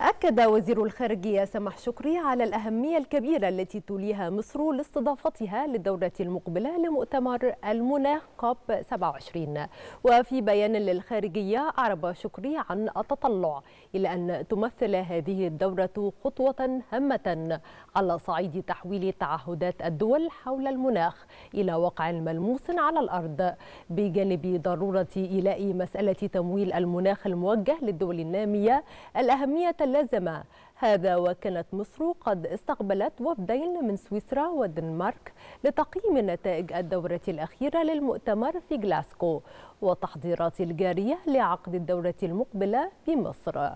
أكد وزير الخارجية سمح شكري على الأهمية الكبيرة التي توليها مصر لاستضافتها للدورة المقبلة لمؤتمر المناخ كوب 27 وفي بيان للخارجية أعرب شكري عن التطلع إلى أن تمثل هذه الدورة خطوة هامة على صعيد تحويل تعهدات الدول حول المناخ إلى وقع ملموس على الأرض بجانب ضرورة إيلاء مسألة تمويل المناخ الموجه للدول النامية الأهمية اللازمة هذا وكانت مصر قد استقبلت وفدين من سويسرا والدنمارك لتقييم نتائج الدورة الأخيرة للمؤتمر في غلاسكو والتحضيرات الجارية لعقد الدورة المقبلة في مصر